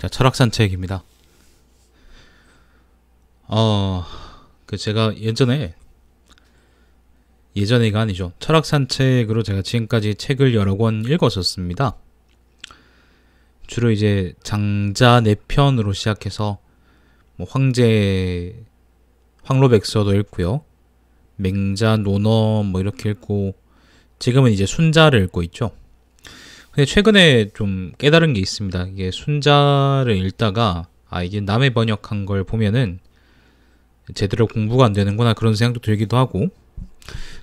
자, 철학 산책입니다. 어, 그 제가 예전에 예전에가 아니죠. 철학 산책으로 제가 지금까지 책을 여러 권 읽었었습니다. 주로 이제 장자 네 편으로 시작해서 뭐 황제 황로백서도 읽고요. 맹자 노너 뭐 이렇게 읽고 지금은 이제 순자를 읽고 있죠. 근데 최근에 좀 깨달은 게 있습니다. 이게 순자를 읽다가 아 이게 남의 번역한 걸 보면은 제대로 공부가 안 되는구나 그런 생각도 들기도 하고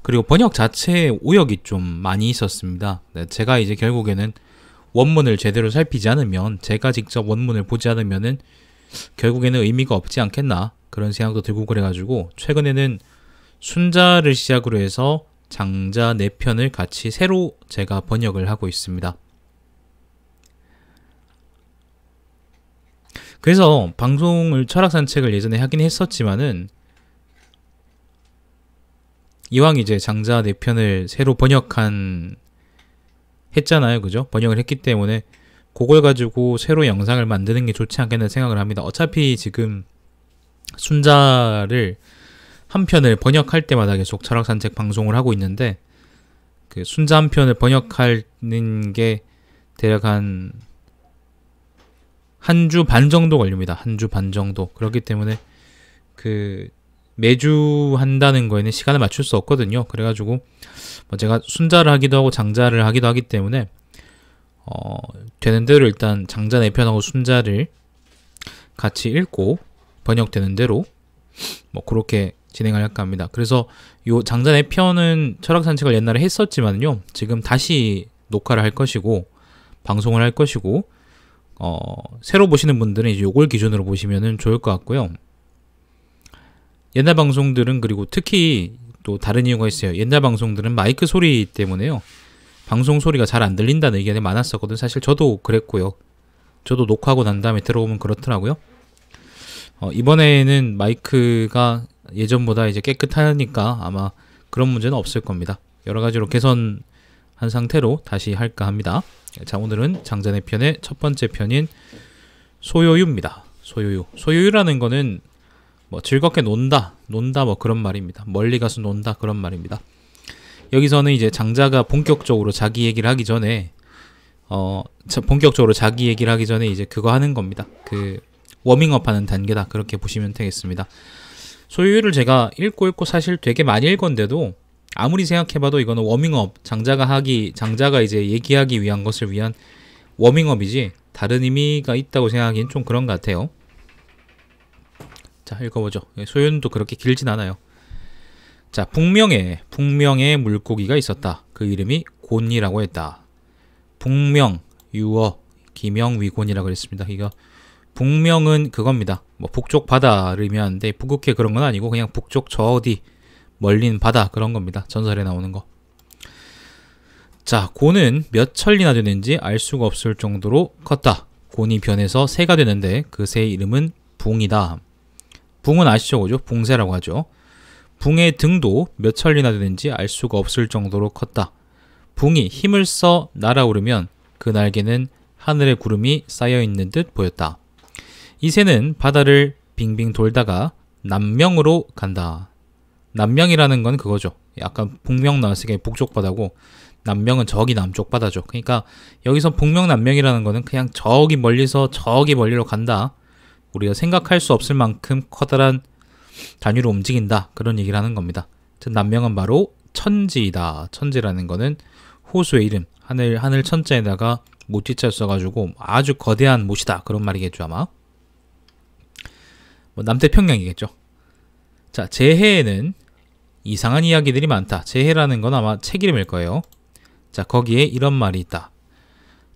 그리고 번역 자체에 오역이 좀 많이 있었습니다. 네, 제가 이제 결국에는 원문을 제대로 살피지 않으면 제가 직접 원문을 보지 않으면은 결국에는 의미가 없지 않겠나 그런 생각도 들고 그래가지고 최근에는 순자를 시작으로 해서 장자 4편을 같이 새로 제가 번역을 하고 있습니다. 그래서 방송을 철학 산책을 예전에 하긴 했었지만은 이왕 이제 장자 4편을 새로 번역한 했잖아요. 그죠? 번역을 했기 때문에 그걸 가지고 새로 영상을 만드는 게 좋지 않겠나 생각을 합니다. 어차피 지금 순자를 한 편을 번역할 때마다 계속 철학 산책 방송을 하고 있는데 그 순자 한 편을 번역하는 게 대략 한 한 주 반 정도 걸립니다. 한 주 반 정도. 그렇기 때문에 그 매주 한다는 거에는 시간을 맞출 수 없거든요. 그래가지고 뭐 제가 순자를 하기도 하고 장자를 하기도 하기 때문에 어, 되는 대로 일단 장자 내편하고 순자를 같이 읽고 번역되는 대로 뭐 그렇게 진행을 할까 합니다. 그래서 요 장단의 편은 철학 산책을 옛날에 했었지만요. 지금 다시 녹화를 할 것이고 방송을 할 것이고 어, 새로 보시는 분들은 이제 요걸 기준으로 보시면은 좋을 것 같고요. 옛날 방송들은 그리고 특히 또 다른 이유가 있어요. 옛날 방송들은 마이크 소리 때문에요. 방송 소리가 잘 안 들린다는 의견이 많았었거든. 요 사실 저도 그랬고요. 저도 녹화하고 난 다음에 들어오면 그렇더라고요. 어, 이번에는 마이크가 예전보다 이제 깨끗하니까 아마 그런 문제는 없을 겁니다. 여러 가지로 개선한 상태로 다시 할까 합니다. 자, 오늘은 장자의 편의 첫 번째 편인 소요유입니다. 소요유. 소요유라는 거는 뭐 즐겁게 논다, 논다 뭐 그런 말입니다. 멀리 가서 논다 그런 말입니다. 여기서는 이제 장자가 본격적으로 자기 얘기를 하기 전에 어 본격적으로 자기 얘기를 하기 전에 이제 그거 하는 겁니다. 그 워밍업 하는 단계다 그렇게 보시면 되겠습니다. 소유율을 제가 읽고 읽고 사실 되게 많이 읽었는데도 아무리 생각해봐도 이거는 워밍업 장자가 하기 장자가 이제 얘기하기 위한 것을 위한 워밍업이지 다른 의미가 있다고 생각하기엔 좀 그런 것 같아요. 자 읽어보죠. 예, 소유는 그렇게 길진 않아요. 자 북명에 북명에 물고기가 있었다. 그 이름이 곤이라고 했다. 북명 유어 기명위곤이라고 했습니다. 이거 북명은 그겁니다. 뭐 북쪽 바다를 의미하는데 북극해 그런 건 아니고 그냥 북쪽 저 어디 멀린 바다 그런 겁니다. 전설에 나오는 거. 자, 고는 몇 천리나 되는지 알 수가 없을 정도로 컸다. 곤이 변해서 새가 되는데 그 새의 이름은 붕이다. 붕은 아시죠? 그죠? 붕새라고 하죠. 붕의 등도 몇 천리나 되는지 알 수가 없을 정도로 컸다. 붕이 힘을 써 날아오르면 그 날개는 하늘의 구름이 쌓여 있는 듯 보였다. 이 새는 바다를 빙빙 돌다가 남명으로 간다. 남명이라는 건 그거죠. 약간 북명 나왔으니까 북쪽 바다고 남명은 저기 남쪽 바다죠. 그러니까 여기서 북명 남명이라는 거는 그냥 저기 멀리서 저기 멀리로 간다. 우리가 생각할 수 없을 만큼 커다란 단위로 움직인다. 그런 얘기를 하는 겁니다. 남명은 바로 천지이다. 천지라는 거는 호수의 이름 하늘 하늘 천자에다가 모티자 써가지고 아주 거대한 못이다 그런 말이겠죠 아마 뭐 남태평양이겠죠. 자, 재해에는 이상한 이야기들이 많다. 재해라는 건 아마 책 이름일 거예요. 자, 거기에 이런 말이 있다.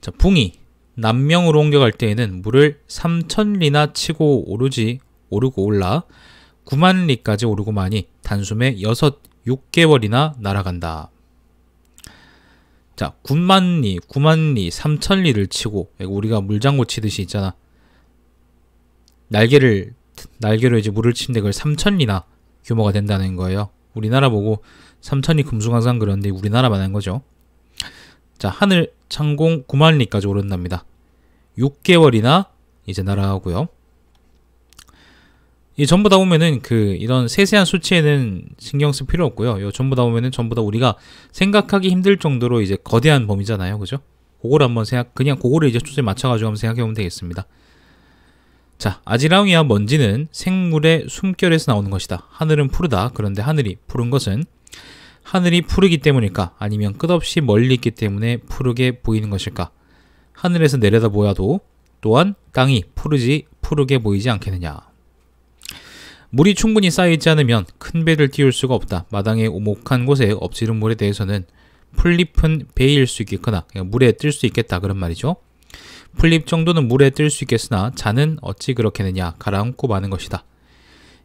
자, 붕이 남명으로 옮겨갈 때에는 물을 3천리나 치고 오르지 오르고 올라 9만 리까지 오르고 많이 단숨에 6, 6개월이나 날아간다. 자, 9만 리, 9만 리, 3천 리를 치고 우리가 물장구 치듯이 있잖아. 날개를 날개로 이제 물을 친데 그걸 3천리나 규모가 된다는 거예요. 우리나라 보고 3천리 금수강산 그런데 우리나라만 한 거죠. 자, 하늘 창공 9만리까지 오른답니다. 6개월이나 이제 날아가고요. 이 전부 다 보면은 그 이런 세세한 수치에는 신경 쓸 필요 없고요. 요 전부 다 보면은 전부 다 우리가 생각하기 힘들 정도로 이제 거대한 범위잖아요. 그죠? 그걸 한번 생각 그냥 그거를 이제 초점에 맞춰 가지고 한번 생각해 보면 되겠습니다. 자, 아지랑이와 먼지는 생물의 숨결에서 나오는 것이다. 하늘은 푸르다. 그런데 하늘이 푸른 것은 하늘이 푸르기 때문일까? 아니면 끝없이 멀리 있기 때문에 푸르게 보이는 것일까? 하늘에서 내려다 보아도 또한 땅이 푸르지 푸르게 보이지 않겠느냐? 물이 충분히 쌓여있지 않으면 큰 배를 띄울 수가 없다. 마당의 오목한 곳에 엎지른 물에 대해서는 풀잎은 배일 수 있겠거나 물에 뜰 수 있겠다 그런 말이죠. 풀잎 정도는 물에 뜰 수 있겠으나 자는 어찌 그렇게느냐 가라앉고 마는 것이다.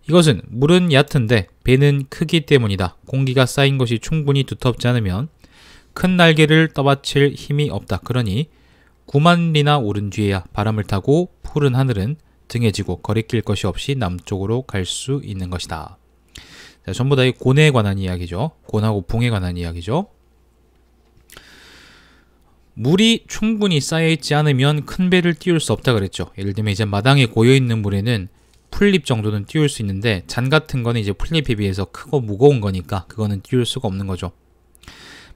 이것은 물은 얕은데 배는 크기 때문이다. 공기가 쌓인 것이 충분히 두텁지 않으면 큰 날개를 떠받칠 힘이 없다. 그러니 구만 리나 오른 뒤에야 바람을 타고 푸른 하늘은 등에 지고 거리낄 것이 없이 남쪽으로 갈 수 있는 것이다. 자, 전부 다 이곤에 관한 이야기죠. 곤하고 붕에 관한 이야기죠. 물이 충분히 쌓여있지 않으면 큰 배를 띄울 수 없다 그랬죠. 예를 들면 이제 마당에 고여있는 물에는 풀잎 정도는 띄울 수 있는데 잔 같은 거는 이제 풀잎에 비해서 크고 무거운 거니까 그거는 띄울 수가 없는 거죠.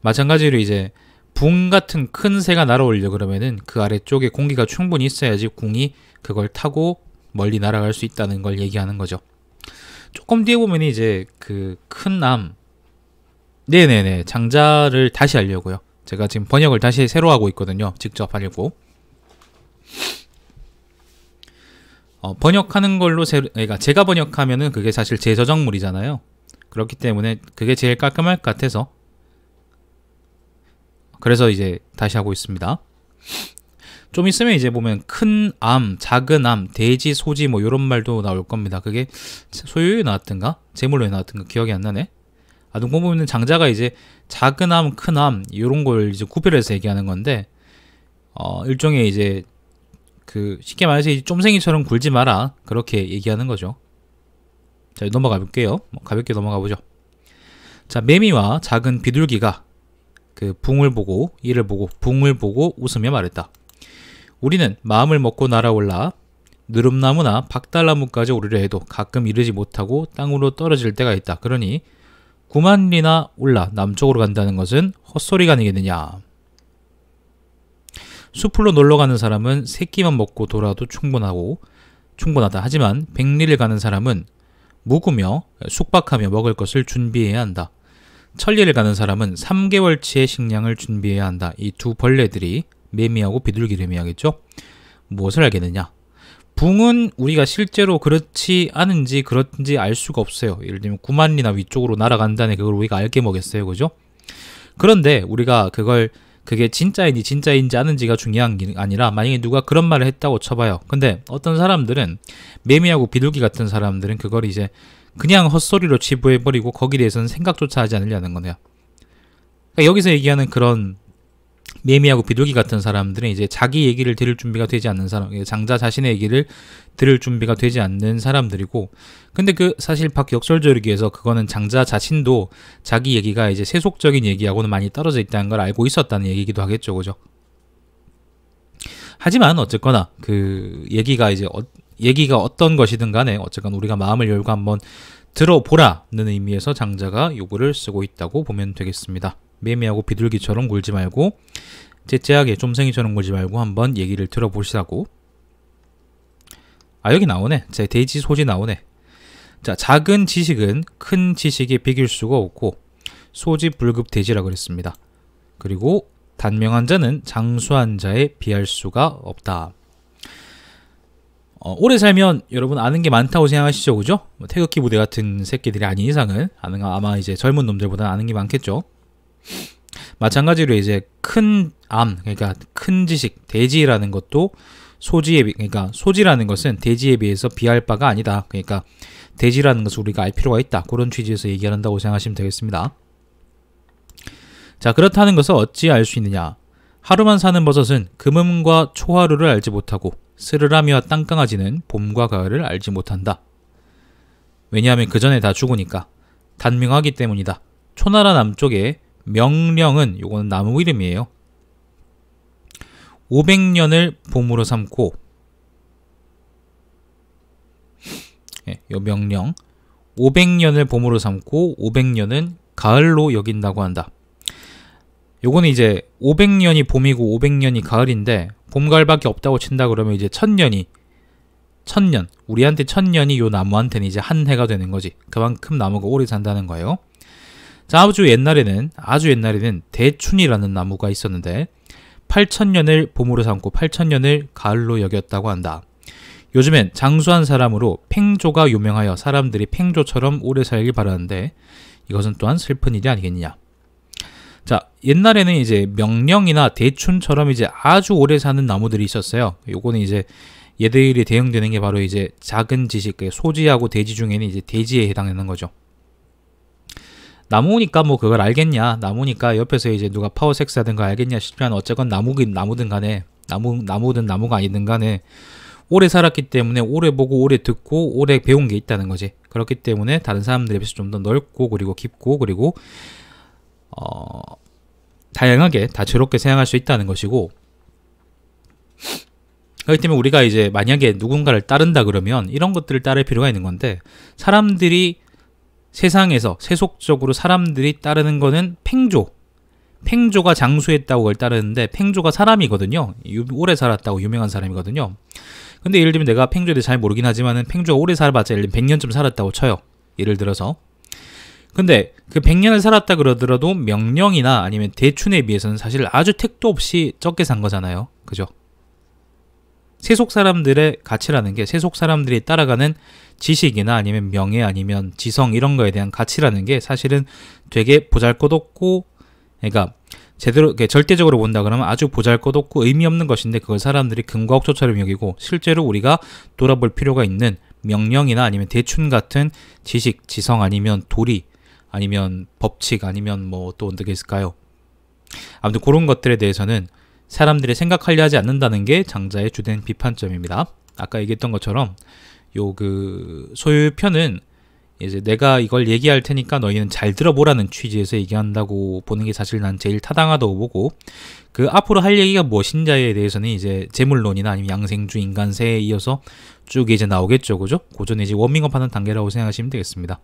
마찬가지로 이제 붕 같은 큰 새가 날아올려 그러면은 그 아래쪽에 공기가 충분히 있어야지 궁이 그걸 타고 멀리 날아갈 수 있다는 걸 얘기하는 거죠. 조금 뒤에 보면 이제 그큰 암, 네네네 장자를 다시 하려고요. 제가 지금 번역을 다시 새로 하고 있거든요. 직접 하려고. 어, 번역하는 걸로 새, 그러니까 제가 번역하면은 그게 사실 제 저작물이잖아요. 그렇기 때문에 그게 제일 깔끔할 것 같아서 그래서 이제 다시 하고 있습니다. 좀 있으면 이제 보면 큰 암, 작은 암, 돼지, 소지 뭐 이런 말도 나올 겁니다. 그게 소유에 나왔던가? 재물로에 나왔던가? 기억이 안 나네. 아, 눈공범이는 장자가 이제 작은 암, 큰 암, 이런 걸 이제 구별해서 얘기하는 건데, 어, 일종의 이제, 그, 쉽게 말해서 좀생이처럼 굴지 마라. 그렇게 얘기하는 거죠. 자, 넘어가 볼게요. 뭐 가볍게 넘어가 보죠. 자, 매미와 작은 비둘기가 그 붕을 보고, 이를 보고, 붕을 보고 웃으며 말했다. 우리는 마음을 먹고 날아올라 느릅나무나 박달나무까지 오르려 해도 가끔 이르지 못하고 땅으로 떨어질 때가 있다. 그러니 9만 리나 올라 남쪽으로 간다는 것은 헛소리가 아니겠느냐. 수풀로 놀러 가는 사람은 새끼만 먹고 돌아도 충분하고 충분하다. 하지만 백리를 가는 사람은 묵으며 숙박하며 먹을 것을 준비해야 한다. 천리를 가는 사람은 3개월치의 식량을 준비해야 한다. 이 두 벌레들이 매미하고 비둘기를 의미하겠죠? 무엇을 알겠느냐? 붕은 우리가 실제로 그렇지 않은지 그런지 알 수가 없어요. 예를 들면 구만리나 위쪽으로 날아간다는 그걸 우리가 알게 먹겠어요. 그죠? 그런데 우리가 그걸 그게 진짜인지 진짜인지 아는지가 중요한 게 아니라 만약에 누가 그런 말을 했다고 쳐봐요. 근데 어떤 사람들은 매미하고 비둘기 같은 사람들은 그걸 이제 그냥 헛소리로 치부해버리고 거기에 대해서는 생각조차 하지 않으려는 거네요. 그러니까 여기서 얘기하는 그런 매미하고 비둘기 같은 사람들은 이제 자기 얘기를 들을 준비가 되지 않는 사람, 장자 자신의 얘기를 들을 준비가 되지 않는 사람들이고, 근데 그 사실 박역설적이에서 그거는 장자 자신도 자기 얘기가 이제 세속적인 얘기하고는 많이 떨어져 있다는 걸 알고 있었다는 얘기기도 하겠죠, 그죠? 하지만 어쨌거나 그 얘기가 이제 어, 얘기가 어떤 것이든 간에 어쨌건 우리가 마음을 열고 한번 들어보라는 의미에서 장자가 요구를 쓰고 있다고 보면 되겠습니다. 매미하고 비둘기처럼 굴지 말고 째째하게 좀생이처럼 굴지 말고 한번 얘기를 들어보시라고 아 여기 나오네 제데지 소지 나오네 자 작은 지식은 큰 지식에 비길 수가 없고 소지 불급 대지라 그랬습니다 그리고 단명한 자는 장수한 자에 비할 수가 없다 어, 오래 살면 여러분 아는 게 많다고 생각하시죠 그죠? 뭐 태극기 부대 같은 새끼들이 아닌 이상은 아마 이제 젊은 놈들보다 아는 게 많겠죠 마찬가지로 이제 큰 암, 그러니까 큰 지식, 대지라는 것도 소지에 비, 그러니까 소지라는 것은 대지에 비해서 비할 바가 아니다. 그러니까 대지라는 것을 우리가 알 필요가 있다. 그런 취지에서 얘기한다고 생각하시면 되겠습니다. 자, 그렇다는 것을 어찌 알 수 있느냐? 하루만 사는 버섯은 금음과 초하루를 알지 못하고 스르라미와 땅강아지는 봄과 가을을 알지 못한다. 왜냐하면 그 전에 다 죽으니까 단명하기 때문이다. 초나라 남쪽에 명령은 요거는 나무 이름이에요. 500년을 봄으로 삼고 예, 요 명령 500년을 봄으로 삼고 500년은 가을로 여긴다고 한다. 요거는 이제 500년이 봄이고 500년이 가을인데 봄 가을밖에 없다고 친다 그러면 이제 천년이 천년 우리한테 천년이 요 나무한테는 이제 한 해가 되는 거지. 그만큼 나무가 오래 산다는 거예요. 자, 아주 옛날에는 아주 옛날에는 대춘이라는 나무가 있었는데 8천년을 봄으로 삼고 8천년을 가을로 여겼다고 한다. 요즘엔 장수한 사람으로 팽조가 유명하여 사람들이 팽조처럼 오래 살길 바라는데 이것은 또한 슬픈 일이 아니겠냐. 자, 옛날에는 이제 명령이나 대춘처럼 이제 아주 오래 사는 나무들이 있었어요. 요거는 이제 얘들이 대응되는 게 바로 이제 작은 지식, 소지하고 대지 중에는 이제 대지에 해당되는 거죠. 나무니까 뭐 그걸 알겠냐 나무니까 옆에서 이제 누가 파워섹스 하든가 알겠냐 싶지만 어쨌건 나무긴 나무든 간에 나무 나무든 나무가 아니든 간에 오래 살았기 때문에 오래 보고 오래 듣고 오래 배운 게 있다는 거지 그렇기 때문에 다른 사람들에 비해서 좀 더 넓고 그리고 깊고 그리고 어 다양하게 다채롭게 생각할 수 있다는 것이고 그렇기 때문에 우리가 이제 만약에 누군가를 따른다 그러면 이런 것들을 따를 필요가 있는 건데 사람들이 세상에서 세속적으로 사람들이 따르는 거는 팽조. 팽조가 장수했다고 그걸 따르는데 팽조가 사람이거든요. 오래 살았다고 유명한 사람이거든요. 근데 예를 들면 내가 팽조에 대해 잘 모르긴 하지만은 팽조가 오래 살아봤자 예를 들면 100년쯤 살았다고 쳐요. 예를 들어서. 근데 그 100년을 살았다 그러더라도 명령이나 아니면 대춘에 비해서는 사실 아주 택도 없이 적게 산 거잖아요. 그죠? 세속 사람들의 가치라는 게 세속 사람들이 따라가는 지식이나 아니면 명예 아니면 지성 이런 거에 대한 가치라는 게 사실은 되게 보잘것없고 그러니까 제대로 절대적으로 본다 그러면 아주 보잘것없고 의미 없는 것인데 그걸 사람들이 금과옥조차럼 여기고 실제로 우리가 돌아볼 필요가 있는 명령이나 아니면 대춘 같은 지식, 지성 아니면 도리 아니면 법칙 아니면 뭐 또어떻게 있을까요? 아무튼 그런 것들에 대해서는 사람들이 생각하려 하지 않는다는 게 장자의 주된 비판점입니다. 아까 얘기했던 것처럼 요 그 소유편은 이제 내가 이걸 얘기할 테니까 너희는 잘 들어보라는 취지에서 얘기한다고 보는 게 사실 난 제일 타당하다고 보고 그 앞으로 할 얘기가 무엇인지에 대해서는 이제 재물론이나 아니면 양생주 인간세에 이어서 쭉 이제 나오겠죠 그죠? 고전에 이제 워밍업 하는 단계라고 생각하시면 되겠습니다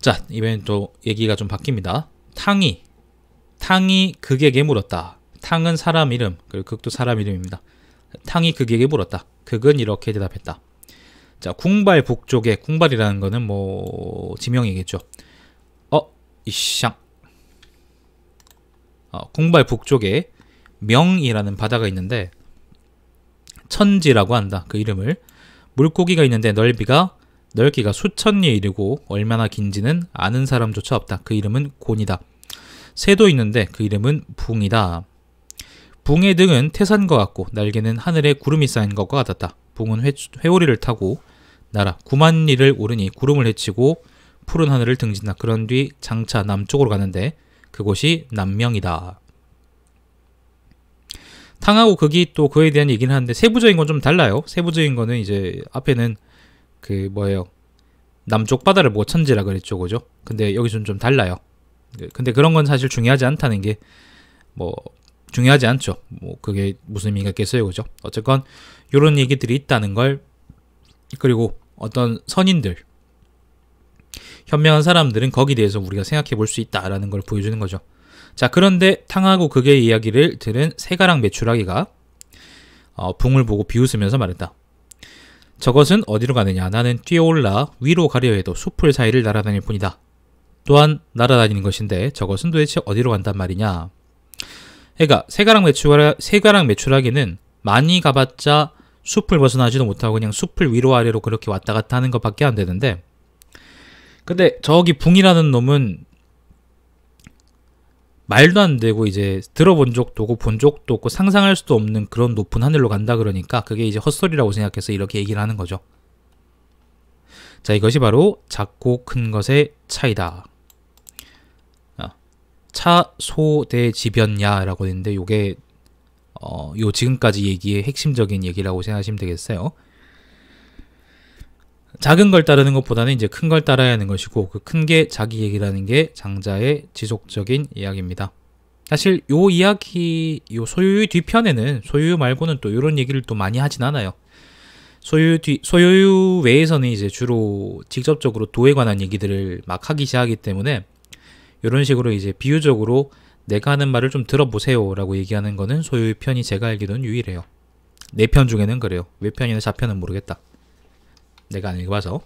자 이번엔 또 얘기가 좀 바뀝니다 탕이 탕이 극에게 물었다. 탕은 사람 이름 그리고 극도 사람 이름입니다. 탕이 극에게 물었다. 극은 이렇게 대답했다. 자 궁발 북쪽에 궁발이라는 거는 뭐 지명이겠죠. 어 이샹 어, 궁발 북쪽에 명이라는 바다가 있는데 천지라고 한다. 그 이름을 물고기가 있는데 넓이가 넓기가 수천 리에 이르고 얼마나 긴지는 아는 사람조차 없다. 그 이름은 곤이다. 새도 있는데 그 이름은 붕이다. 붕의 등은 태산과 같고 날개는 하늘에 구름이 쌓인 것과 같았다. 붕은 회, 회오리를 타고 날아 9만 리를 오르니 구름을 헤치고 푸른 하늘을 등진다. 그런 뒤 장차 남쪽으로 가는데 그곳이 남명이다. 탕하고 극이 또 그에 대한 얘기는 하는데 세부적인 건 좀 달라요. 세부적인 거는 이제 앞에는 그 뭐예요 남쪽 바다를 모천지라 그랬죠 그죠 근데 여기서는 좀 달라요 그, 근데 그런 건 사실 중요하지 않다는 게 뭐 중요하지 않죠 뭐 그게 무슨 의미가 있겠어요 그죠 어쨌건 요런 얘기들이 있다는 걸 그리고 어떤 선인들 현명한 사람들은 거기에 대해서 우리가 생각해 볼 수 있다라는 걸 보여주는 거죠 자 그런데 탕하고 그의 이야기를 들은 세가랑 메추라기가 어, 붕을 보고 비웃으면서 말했다 저것은 어디로 가느냐 나는 뛰어올라 위로 가려 해도 숲을 사이를 날아다닐 뿐이다. 또한 날아다니는 것인데 저것은 도대체 어디로 간단 말이냐. 그러니까 새가랑, 매출라 새가랑 매출하기는 많이 가봤자 숲을 벗어나지도 못하고 그냥 숲을 위로 아래로 그렇게 왔다 갔다 하는 것밖에 안 되는데 근데 저기 붕이라는 놈은 말도 안 되고 이제 들어본 적도 없고 본 적도 없고 상상할 수도 없는 그런 높은 하늘로 간다 그러니까 그게 이제 헛소리라고 생각해서 이렇게 얘기를 하는 거죠. 자, 이것이 바로 작고 큰 것의 차이다. 아, 차소대지변야라고 했는데 요게 어, 요 지금까지 얘기의 핵심적인 얘기라고 생각하시면 되겠어요. 작은 걸 따르는 것보다는 이제 큰 걸 따라야 하는 것이고 그 큰 게 자기 얘기라는 게 장자의 지속적인 이야기입니다. 사실 요 이야기 요 소유의 뒤편에는 소유 말고는 또 이런 얘기를 또 많이 하진 않아요. 소유뒤소유 외에서는 이제 주로 직접적으로 도에 관한 얘기들을 막 하기 시작하기 때문에 이런 식으로 이제 비유적으로 내가 하는 말을 좀 들어보세요라고 얘기하는 거는 소유의 편이 제가 알기로는 유일해요. 내 편 중에는 그래요. 외편이나 좌편은 모르겠다. 내가 안 읽어봐서.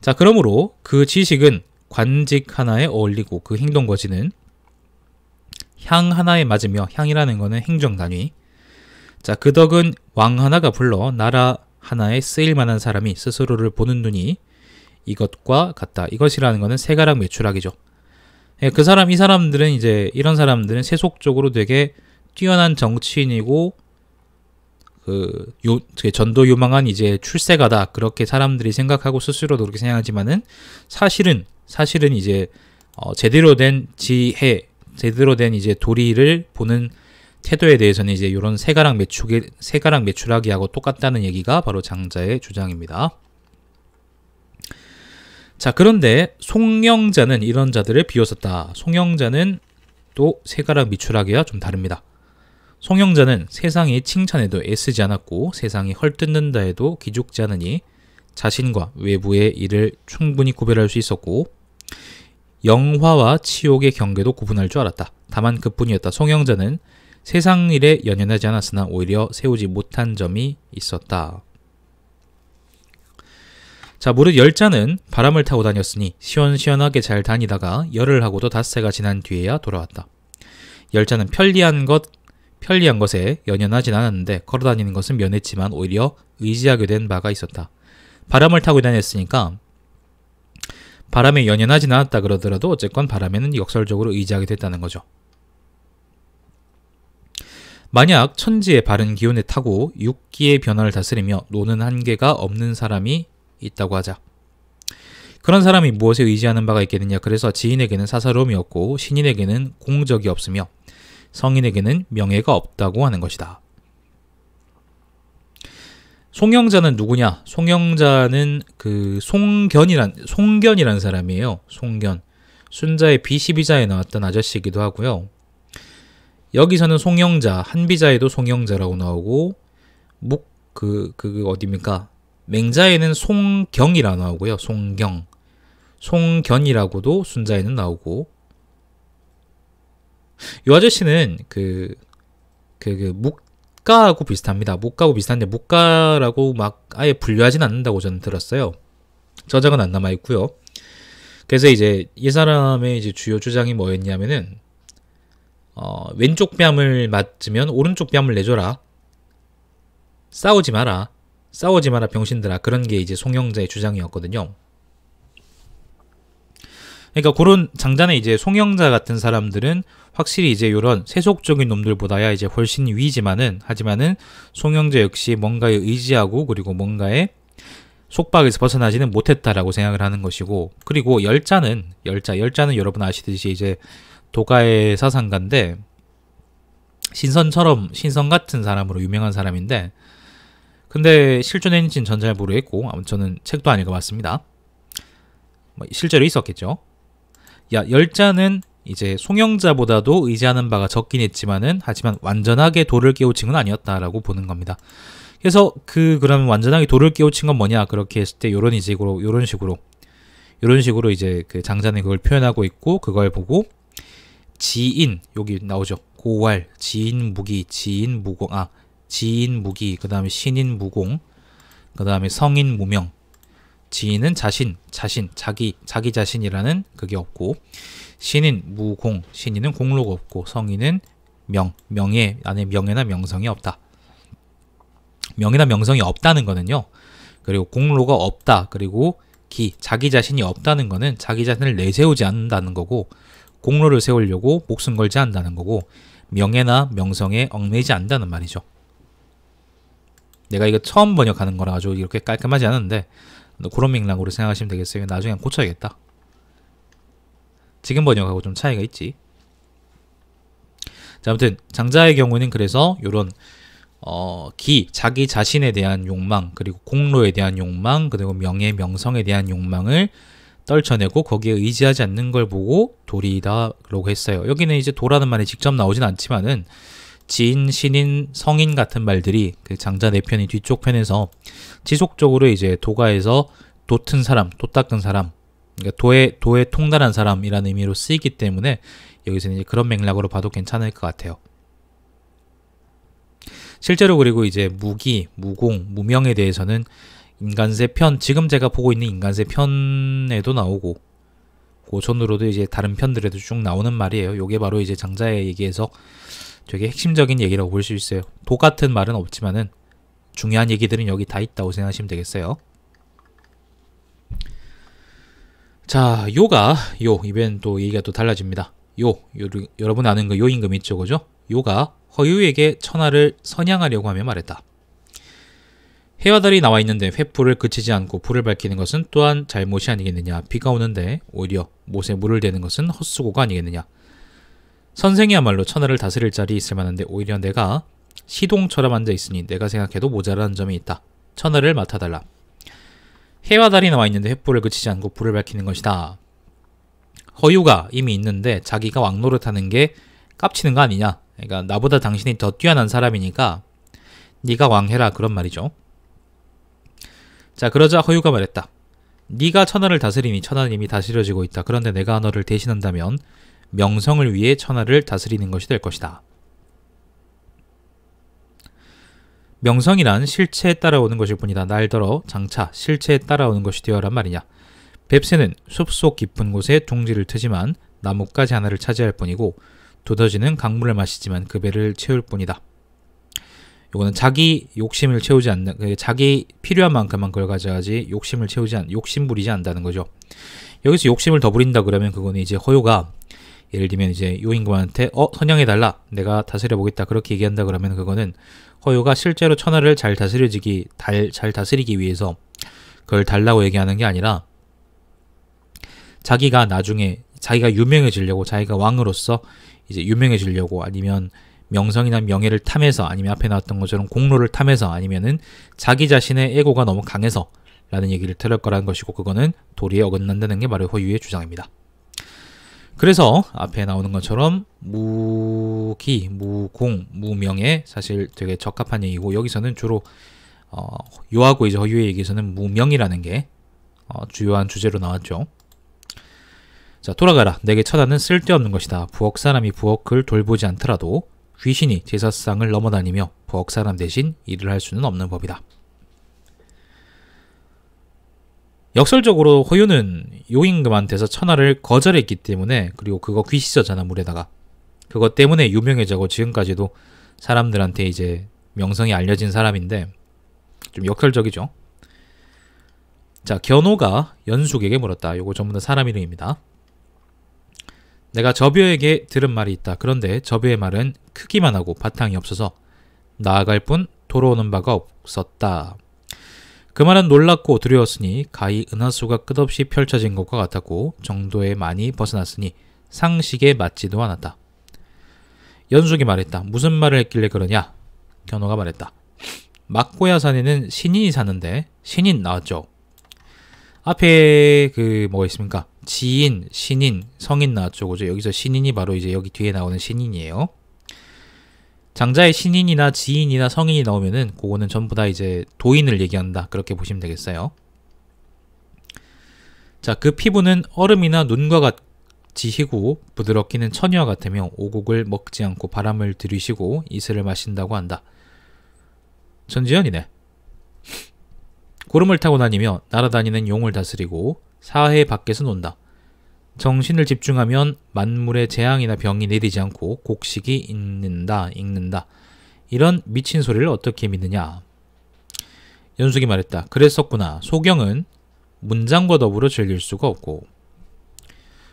자, 그러므로 그 지식은 관직 하나에 어울리고 그 행동 거지는 향 하나에 맞으며 향이라는 거는 행정 단위. 자, 그 덕은 왕 하나가 불러 나라 하나에 쓰일 만한 사람이 스스로를 보는 눈이 이것과 같다. 이것이라는 거는 세가락 매출학이죠. 예, 그 사람 이 사람들은 이제 이런 사람들은 세속적으로 되게 뛰어난 정치인이고 그 요, 전도 유망한 이제 출세가다 그렇게 사람들이 생각하고 스스로도 그렇게 생각하지만은 사실은 사실은 이제 어, 제대로 된 지혜 제대로 된 이제 도리를 보는 태도에 대해서는 이제 이런 세가랑 매출에 세가랑 매출하기하고 똑같다는 얘기가 바로 장자의 주장입니다. 자 그런데 송영자는 이런 자들을 비웃었다. 송영자는 또 세가랑 매출하기와좀 다릅니다. 송영자는 세상이 칭찬해도 애쓰지 않았고 세상이 헐뜯는다 해도 기죽지 않으니 자신과 외부의 일을 충분히 구별할 수 있었고 영화와 치욕의 경계도 구분할 줄 알았다. 다만 그뿐이었다. 송영자는 세상 일에 연연하지 않았으나 오히려 세우지 못한 점이 있었다. 자, 무릇 열자는 바람을 타고 다녔으니 시원시원하게 잘 다니다가 열을 하고도 닷새가 지난 뒤에야 돌아왔다. 열자는 편리한 것 편리한 것에 연연하진 않았는데 걸어다니는 것은 면했지만 오히려 의지하게 된 바가 있었다. 바람을 타고 다녔으니까 바람에 연연하진 않았다 그러더라도 어쨌건 바람에는 역설적으로 의지하게 됐다는 거죠. 만약 천지의 바른 기운에 타고 육기의 변화를 다스리며 노는 한계가 없는 사람이 있다고 하자. 그런 사람이 무엇에 의지하는 바가 있겠느냐. 그래서 지인에게는 사사로움이 없고 신인에게는 공적이 없으며 성인에게는 명예가 없다고 하는 것이다. 송영자는 누구냐? 송영자는 그 송견이란 송견이란 사람이에요. 송견. 순자의 비시비자에 나왔던 아저씨이기도 하고요. 여기서는 송영자, 한비자에도 송영자라고 나오고 묵그그 그, 그 어디입니까? 맹자에는 송경이라 나오고요. 송경. 송견이라고도 순자에는 나오고 이 아저씨는 그, 그, 그, 목가하고 비슷합니다. 목가하고 비슷한데, 목가라고 막 아예 분류하진 않는다고 저는 들었어요. 저작은 안 남아있고요. 그래서 이제 이 사람의 이제 주요 주장이 뭐였냐면은, 어, 왼쪽 뺨을 맞으면 오른쪽 뺨을 내줘라. 싸우지 마라. 싸우지 마라 병신들아. 그런 게 이제 송영자의 주장이었거든요. 그러니까 그런 장자에 이제 송영자 같은 사람들은 확실히 이제 이런 세속적인 놈들보다야 이제 훨씬 위지만은 하지만은 송영자 역시 뭔가에 의지하고 그리고 뭔가에 속박에서 벗어나지는 못했다라고 생각을 하는 것이고 그리고 열자는 열자 열자는 여러분 아시듯이 이제 도가의 사상가인데 신선처럼 신선 같은 사람으로 유명한 사람인데 근데 실존했는지는 전 잘 모르겠고 아무튼 저는 책도 안 읽어봤습니다. 뭐 실제로 있었겠죠. 야, 열자는 이제 송영자보다도 의지하는 바가 적긴 했지만은 하지만 완전하게 돌을 깨우친 건 아니었다라고 보는 겁니다. 그래서 그 그럼 완전하게 돌을 깨우친 건 뭐냐 그렇게 했을 때요런 식으로 요런 식으로 요런 식으로 이제 그 장자는 그걸 표현하고 있고 그걸 보고 지인 여기 나오죠 고왈 지인 무기 지인 무공 아 지인 무기 그 다음에 신인 무공 그 다음에 성인 무명 지인은 자신, 자신, 자기, 자기 자신이라는 그게 없고 신인, 무공, 신인은 공로가 없고 성인은 명, 명예 안에 명예나 명성이 없다. 명예나 명성이 없다는 거는요. 그리고 공로가 없다. 그리고 기, 자기 자신이 없다는 거는 자기 자신을 내세우지 않는다는 거고 공로를 세우려고 목숨 걸지 않는다는 거고 명예나 명성에 얽매이지 않는다는 말이죠. 내가 이거 처음 번역하는 거라 가지고 이렇게 깔끔하지 않은데 그런 맥락으로 생각하시면 되겠어요. 나중에 고쳐야겠다. 지금 번역하고 좀 차이가 있지. 자, 아무튼 장자의 경우는 그래서 이런 어, 기, 자기 자신에 대한 욕망, 그리고 공로에 대한 욕망, 그리고 명예, 명성에 대한 욕망을 떨쳐내고 거기에 의지하지 않는 걸 보고 돌이다라고 했어요. 여기는 이제 도라는 말이 직접 나오진 않지만은 지인, 신인, 성인 같은 말들이 그 장자 네 편이 뒤쪽 편에서 지속적으로 이제 도가에서 도튼 사람, 도 닦은 사람, 그러니까 도에 도에 통달한 사람이라는 의미로 쓰이기 때문에 여기서는 이제 그런 맥락으로 봐도 괜찮을 것 같아요. 실제로 그리고 이제 무기, 무공, 무명에 대해서는 인간세 편, 지금 제가 보고 있는 인간세 편에도 나오고 고전으로도 이제 다른 편들에도 쭉 나오는 말이에요. 요게 바로 이제 장자의 얘기에서 되게 핵심적인 얘기라고 볼 수 있어요. 똑같은 말은 없지만은 중요한 얘기들은 여기 다 있다고 생각하시면 되겠어요. 자, 요가, 요, 이벤엔또 얘기가 또 달라집니다. 요, 요 여러분 아는 그 요임금 있죠, 그죠? 요가, 허유에게 천하를 선양하려고 하며 말했다. 해와 달이 나와 있는데 횃불을 그치지 않고 불을 밝히는 것은 또한 잘못이 아니겠느냐. 비가 오는데 오히려 못에 물을 대는 것은 헛수고가 아니겠느냐. 선생이야말로 천하를 다스릴 자리에 있을 만한데 오히려 내가 시동처럼 앉아 있으니 내가 생각해도 모자란 점이 있다. 천하를 맡아달라. 해와 달이 나와 있는데 횃불을 그치지 않고 불을 밝히는 것이다. 허유가 이미 있는데 자기가 왕노릇하는 게 깝치는 거 아니냐. 그러니까 나보다 당신이 더 뛰어난 사람이니까 네가 왕해라 그런 말이죠. 자 그러자 허유가 말했다. 네가 천하를 다스리니 천하님이 다스려지고 있다. 그런데 내가 너를 대신한다면 명성을 위해 천하를 다스리는 것이 될 것이다. 명성이란 실체에 따라오는 것일 뿐이다. 날더러 장차 실체에 따라오는 것이 되어란 말이냐. 뱁새는 숲속 깊은 곳에 둥지를 트지만 나뭇가지 하나를 차지할 뿐이고 두더지는 강물을 마시지만 그 배를 채울 뿐이다. 이거는 자기 욕심을 채우지 않는 그 자기 필요한 만큼만 그걸 가져가지 욕심을 채우지 않 욕심 부리지 않는다는 거죠. 여기서 욕심을 더 부린다 그러면 그거는 이제 허요가 예를 들면 이제 요인구한테 어 선양해달라 내가 다스려보겠다 그렇게 얘기한다 그러면 그거는 허유가 실제로 천하를 잘 다스려지기 달, 잘 다스리기 위해서 그걸 달라고 얘기하는 게 아니라 자기가 나중에 자기가 유명해지려고 자기가 왕으로서 이제 유명해지려고 아니면 명성이나 명예를 탐해서 아니면 앞에 나왔던 것처럼 공로를 탐해서 아니면은 자기 자신의 에고가 너무 강해서 라는 얘기를 들을 거라는 것이고 그거는 도리에 어긋난다는 게 바로 허유의 주장입니다. 그래서 앞에 나오는 것처럼 무기, 무공, 무명에 사실 되게 적합한 얘기고 여기서는 주로 어, 요하고 이제 허유의 얘기에서는 무명이라는 게 어, 주요한 주제로 나왔죠. 자 돌아가라 내게 처단은 쓸데없는 것이다. 부엌 사람이 부엌을 돌보지 않더라도 귀신이 제사상을 넘어다니며 부엌 사람 대신 일을 할 수는 없는 법이다. 역설적으로 허유는 요임금한테서 천하를 거절했기 때문에 그리고 그거 귀시저잖아 물에다가 그것 때문에 유명해지고 지금까지도 사람들한테 이제 명성이 알려진 사람인데 좀 역설적이죠. 자 견호가 연숙에게 물었다. 요거 전부 다 사람 이름입니다. 내가 저벼에게 들은 말이 있다. 그런데 저벼의 말은 크기만 하고 바탕이 없어서 나아갈 뿐 돌아오는 바가 없었다. 그 말은 놀랍고 두려웠으니 가히 은하수가 끝없이 펼쳐진 것과 같았고 정도에 많이 벗어났으니 상식에 맞지도 않았다. 연숙이 말했다. 무슨 말을 했길래 그러냐? 견호가 말했다. 막고야 산에는 신인이 사는데 신인 나왔죠. 앞에 그 뭐가 있습니까? 지인, 신인, 성인 나왔죠. 그죠? 여기서 신인이 바로 이제 여기 뒤에 나오는 신인이에요. 장자의 신인이나 지인이나 성인이 나오면은 그거는 전부 다 이제 도인을 얘기한다. 그렇게 보시면 되겠어요. 자, 그 피부는 얼음이나 눈과 같이 희고 부드럽기는 처녀와 같으며 오곡을 먹지 않고 바람을 들이시고 이슬을 마신다고 한다. 전지현이네. 구름을 타고 다니며 날아다니는 용을 다스리고 사해 밖에서 논다. 정신을 집중하면 만물의 재앙이나 병이 내리지 않고 곡식이 읽는다읽는다 이런 미친 소리를 어떻게 믿느냐? 연숙이 말했다. 그랬었구나. 소경은 문장과 더불어 즐길 수가 없고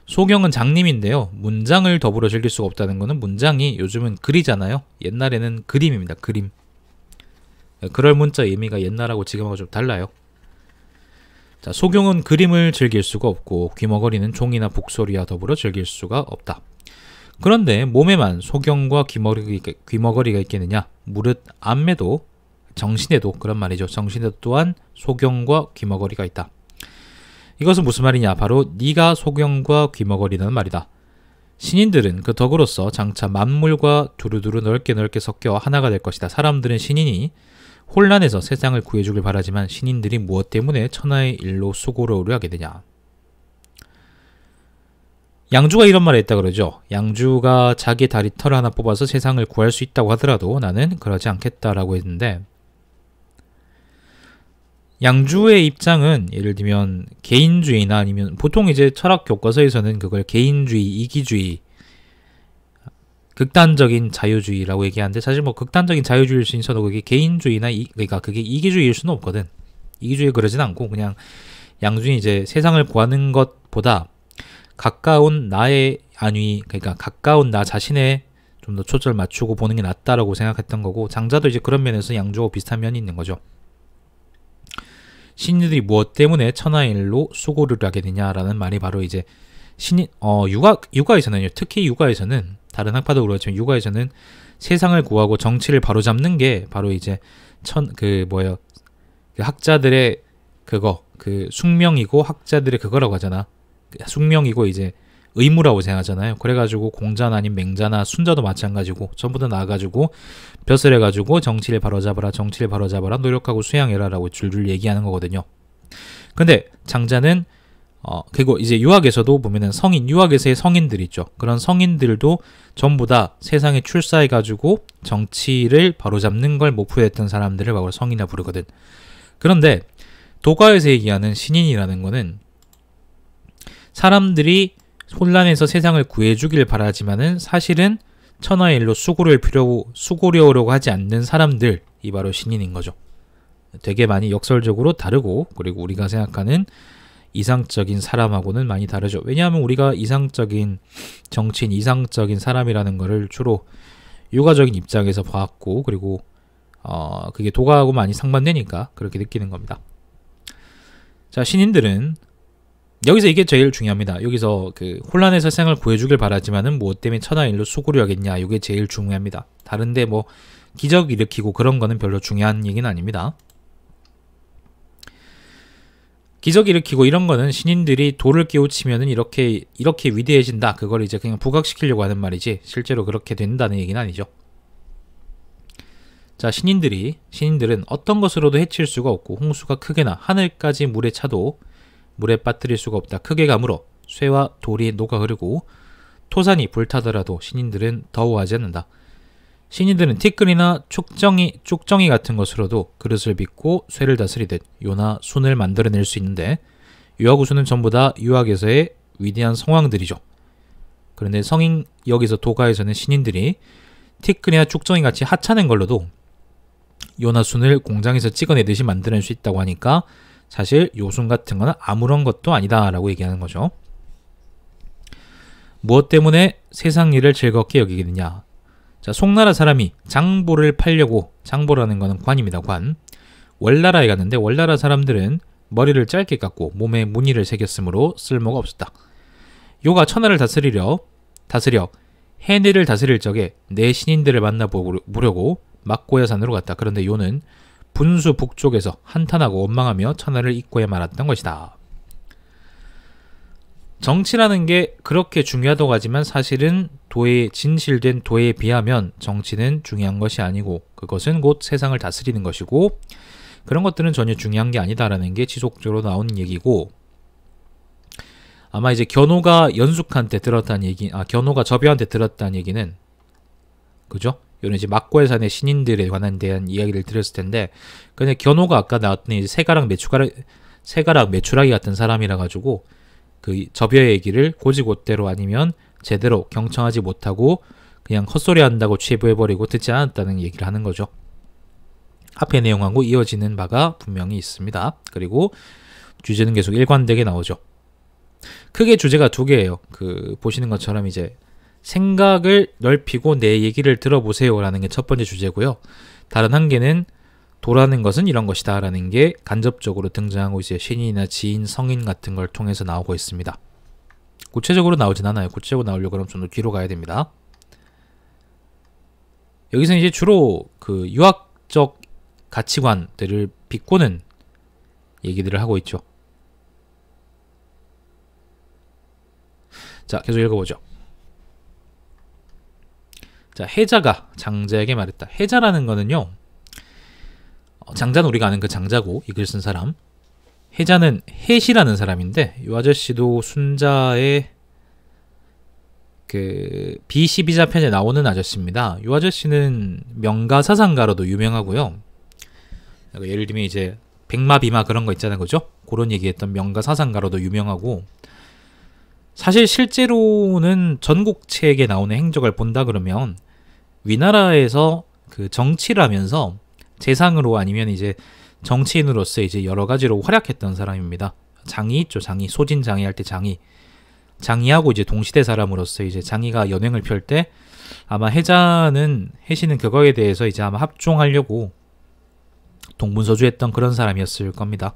소경은 장님인데요. 문장을 더불어 즐길 수가 없다는 것은 문장이 요즘은 글이잖아요. 옛날에는 그림입니다. 그림. 네, 그럴 문자 의미가 옛날하고 지금하고 좀 달라요. 자, 소경은 그림을 즐길 수가 없고 귀머거리는 종이나 북소리와 더불어 즐길 수가 없다. 그런데 몸에만 소경과 귀머거리가, 귀머거리가 있겠느냐? 무릇 안매도 정신에도 그런 말이죠. 정신에도 또한 소경과 귀머거리가 있다. 이것은 무슨 말이냐? 바로 네가 소경과 귀머거리라는 말이다. 신인들은 그 덕으로서 장차 만물과 두루두루 넓게 넓게 섞여 하나가 될 것이다. 사람들은 신인이 혼란에서 세상을 구해주길 바라지만 신인들이 무엇 때문에 천하의 일로 수고로우려 하게 되냐. 양주가 이런 말을 했다 그러죠. 양주가 자기 다리 털 하나 뽑아서 세상을 구할 수 있다고 하더라도 나는 그러지 않겠다라고 했는데 양주의 입장은 예를 들면 개인주의나 아니면 보통 이제 철학 교과서에서는 그걸 개인주의, 이기주의 극단적인 자유주의라고 얘기하는데 사실 뭐 극단적인 자유주의일 수 있어도 그게 개인주의나 이, 그러니까 그게 이기주의일 수는 없거든. 이기주의 그러진 않고 그냥 양준이 이제 세상을 구하는 것보다 가까운 나의 안위 그러니까 가까운 나 자신의 좀 더 초점을 맞추고 보는 게 낫다라고 생각했던 거고 장자도 이제 그런 면에서 양주하 비슷한 면이 있는 거죠. 신인들이 무엇 때문에 천하일로 수고를 하게 되냐라는 말이 바로 이제 신인 어 육아 육아에서는요 특히 육아에서는 다른 학파도 그렇지만 육아에서는 세상을 구하고 정치를 바로잡는 게 바로 이제 천 그 뭐예요 그 학자들의 그거 그 숙명이고 학자들의 그거라고 하잖아 숙명이고 이제 의무라고 생각하잖아요. 그래가지고 공자나 아닌 맹자나 순자도 마찬가지고 전부 다 나가지고 벼슬 해가지고 정치를 바로잡아라 정치를 바로잡아라 노력하고 수양해라라고 줄줄 얘기하는 거거든요. 근데 장자는 어, 그리고 이제 유학에서도 보면은 성인, 유학에서의 성인들 있죠. 그런 성인들도 전부 다 세상에 출사해가지고 정치를 바로잡는 걸 목표로 했던 사람들을 바로 성인이라 부르거든. 그런데 도가에서 얘기하는 신인이라는 거는 사람들이 혼란에서 세상을 구해주길 바라지만은 사실은 천하의 일로 수고를 필요고 하 수고려고 오 하지 않는 사람들이 바로 신인인 거죠. 되게 많이 역설적으로 다르고 그리고 우리가 생각하는 이상적인 사람하고는 많이 다르죠. 왜냐하면 우리가 이상적인 정치인, 이상적인 사람이라는 것을 주로 육아적인 입장에서 봤고 그리고 어, 그게 도가하고 많이 상반되니까 그렇게 느끼는 겁니다. 자, 신인들은 여기서 이게 제일 중요합니다. 여기서 그 혼란에서 생을 구해주길 바라지만은 무엇 때문에 천하일로 수고를하겠냐 이게 제일 중요합니다. 다른데 뭐 기적 일으키고 그런 거는 별로 중요한 얘기는 아닙니다. 기적 일으키고 이런 거는 신인들이 돌을 끼우치면은 이렇게 이렇게 위대해진다. 그걸 이제 그냥 부각시키려고 하는 말이지. 실제로 그렇게 된다는 얘기는 아니죠. 자, 신인들이 신인들은 어떤 것으로도 해칠 수가 없고 홍수가 크게나 하늘까지 물에 차도 물에 빠뜨릴 수가 없다. 크게 가물어 쇠와 돌이 녹아 흐르고 토산이 불타더라도 신인들은 더워하지 않는다. 신이들은 티끌이나 쪽정이, 쪽정이 같은 것으로도 그릇을 빚고 쇠를 다스리듯 요나 순을 만들어낼 수 있는데 유아구순은 전부 다 유학에서의 위대한 성황들이죠. 그런데 성인 여기서 도가에서는 신인들이 티끌이나 쪽정이 같이 하찮은 걸로도 요나순을 공장에서 찍어내듯이 만들어낼 수 있다고 하니까 사실 요순 같은 건 아무런 것도 아니다 라고 얘기하는 거죠. 무엇 때문에 세상 일을 즐겁게 여기겠느냐 자, 송나라 사람이 장보를 팔려고 장보라는 거는 관입니다. 관. 월나라에 갔는데 월나라 사람들은 머리를 짧게 깎고 몸에 무늬를 새겼으므로 쓸모가 없었다. 요가 천하를 다스리려 다스려 해내를 다스릴 적에 내 신인들을 만나보려고 막고야산으로 갔다. 그런데 요는 분수 북쪽에서 한탄하고 원망하며 천하를 잊고야 말았던 것이다. 정치라는 게 그렇게 중요하다고 하지만 사실은 도에 진실된 도에 비하면 정치는 중요한 것이 아니고 그것은 곧 세상을 다스리는 것이고 그런 것들은 전혀 중요한 게 아니다라는 게 지속적으로 나온 얘기고 아마 이제 견호가 연숙한테 들었다는 얘기 아 견호가 저비한테 들었다는 얘기는 그죠? 요런 이제 막골산의 고 신인들에 관한 대한 이야기를 들었을 텐데 그냥 견호가 아까 나왔던 이제 세가랑 매추가락 세가랑 매추라기 같은 사람이라 가지고 그접여의 얘기를 고지고대로 아니면 제대로 경청하지 못하고 그냥 헛소리한다고 취부해버리고 듣지 않았다는 얘기를 하는 거죠. 앞의 내용하고 이어지는 바가 분명히 있습니다. 그리고 주제는 계속 일관되게 나오죠. 크게 주제가 두 개예요. 그 보시는 것처럼 이제 생각을 넓히고 내 얘기를 들어보세요라는 게 첫 번째 주제고요. 다른 한 개는 도라는 것은 이런 것이다 라는 게 간접적으로 등장하고 이제 신인이나 지인, 성인 같은 걸 통해서 나오고 있습니다. 구체적으로 나오진 않아요. 구체적으로 나오려고 그러면좀 더 뒤로 가야 됩니다. 여기서 이제 주로 그 유학적 가치관들을 비꼬는 얘기들을 하고 있죠. 자, 계속 읽어보죠. 자, 해자가 장자에게 말했다. 해자라는 거는요, 어, 장자는 우리가 아는 그 장자고 이글을쓴 사람 해자는 해시라는 사람인데 이 아저씨도 순자의 그 b 1비자 편에 나오는 아저씨입니다. 이 아저씨는 명가 사상가로도 유명하고요. 그러니까 예를 들면 이제 백마비마 그런 거 있잖아요. 그죠? 그런 얘기했던 명가 사상가로도 유명하고 사실 실제로는 전국책에 나오는 행적을 본다 그러면 위나라에서 그 정치라면서 재상으로 아니면 이제 정치인으로서 이제 여러 가지로 활약했던 사람입니다. 장이 있죠. 장이 소진 장이 할 때 장이 장이하고 이제 동시대 사람으로서 이제 장이가 연행을 펼 때 아마 해자는 해시는 그거에 대해서 이제 아마 합종하려고 동분서주했던 그런 사람이었을 겁니다.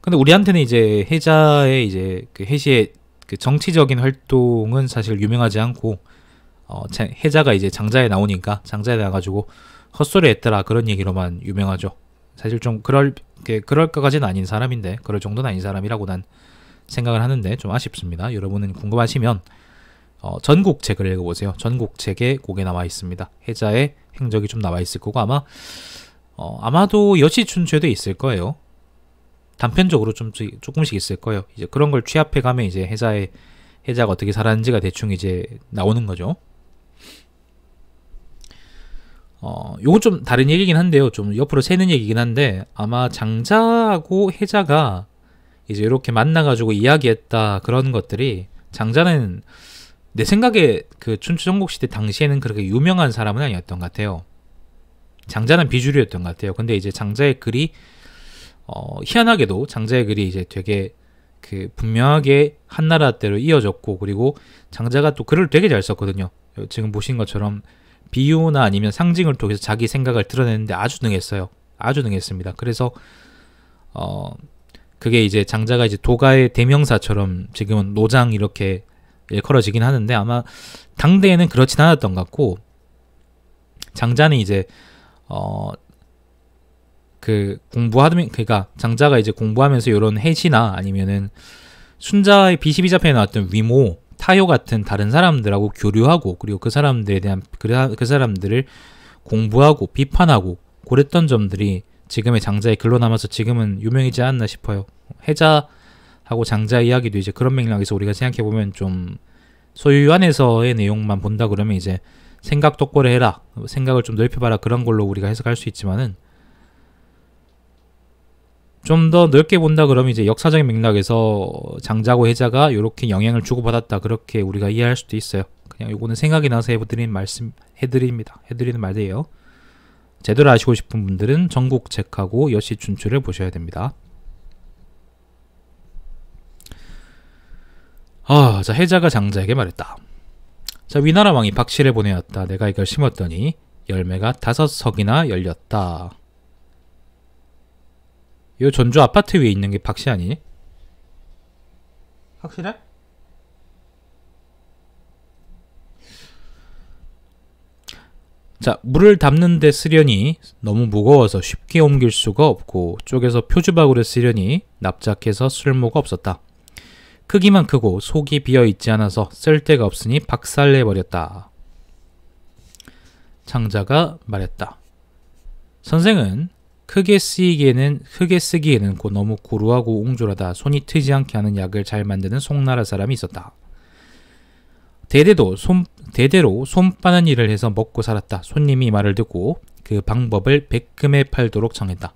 근데 우리한테는 이제 해자의 이제 그 해시의 그 정치적인 활동은 사실 유명하지 않고 어 해자가 이제 장자에 나오니까 장자에 나가지고 헛소리 했더라 그런 얘기로만 유명하죠. 사실 좀 그럴 그럴것까지는 아닌 사람인데 그럴 정도는 아닌 사람이라고 난 생각을 하는데 좀 아쉽습니다. 여러분은 궁금하시면 어, 전국 책을 읽어보세요. 전국 책에 곡에 나와 있습니다. 해자의 행적이 좀 나와 있을 거고 아마 어, 아마도 여시춘추에도 있을 거예요. 단편적으로 좀 조금씩 있을 거예요. 이제 그런 걸 취합해 가면 이제 해자의 해자가 어떻게 살았는지가 대충 이제 나오는 거죠. 어, 요건 좀 다른 얘기긴 한데요. 좀 옆으로 새는 얘기긴 한데 아마 장자하고 해자가 이제 이렇게 만나가지고 이야기했다 그런 것들이 장자는 내 생각에 그 춘추전국 시대 당시에는 그렇게 유명한 사람은 아니었던 것 같아요. 장자는 비주류였던 것 같아요. 근데 이제 장자의 글이 어, 희한하게도 장자의 글이 이제 되게 그 분명하게 한나라 때로 이어졌고 그리고 장자가 또 글을 되게 잘 썼거든요. 지금 보신 것처럼 비유나 아니면 상징을 통해서 자기 생각을 드러내는데 아주 능했어요. 아주 능했습니다. 그래서 어 그게 이제 장자가 이제 도가의 대명사처럼 지금은 노장 이렇게 일컬어지긴 예, 하는데 아마 당대에는 그렇진 않았던 것 같고 장자는 이제 어그 공부하면 그러니까 장자가 이제 공부하면서 이런 해시나 아니면은 순자의 B12자편에 나왔던 위모 타요 같은 다른 사람들하고 교류하고 그리고 그 사람들에 대한 그, 사람들을 공부하고 비판하고 그랬던 점들이 지금의 장자의 글로 남아서 지금은 유명이지 않나 싶어요. 해자하고 장자 이야기도 이제 그런 맥락에서 우리가 생각해 보면 좀 소유 안에서의 내용만 본다 그러면 이제 생각 똑고래 해라 생각을 좀 넓혀봐라 그런 걸로 우리가 해석할 수 있지만은 좀더 넓게 본다 그러면 이제 역사적인 맥락에서 장자고 해자가 이렇게 영향을 주고받았다 그렇게 우리가 이해할 수도 있어요. 그냥 요거는 생각이 나서 해드린 말씀 해드립니다. 해드리는 말이에요. 제대로 아시고 싶은 분들은 전국 책하고 여시 춘추를 보셔야 됩니다. 아, 자 해자가 장자에게 말했다. 자 위나라 왕이 박씨를 보내었다. 내가 이걸 심었더니 열매가 다섯 석이나 열렸다. 이 전주 아파트 위에 있는 게 박씨 아니니? 확실해? 자, 물을 담는데 쓰려니 너무 무거워서 쉽게 옮길 수가 없고 쪽에서 표주박으로 쓰려니 납작해서 쓸모가 없었다. 크기만 크고 속이 비어 있지 않아서 쓸데가 없으니 박살내 버렸다. 창자가 말했다. 선생은 크게 쓰이기에는 크게 쓰기에는 곧 너무 고루하고 옹졸하다 손이 트지 않게 하는 약을 잘 만드는 송나라 사람이 있었다. 대대도 손 대대로 손 빠는 일을 해서 먹고 살았다. 손님이 말을 듣고 그 방법을 백금에 팔도록 정했다.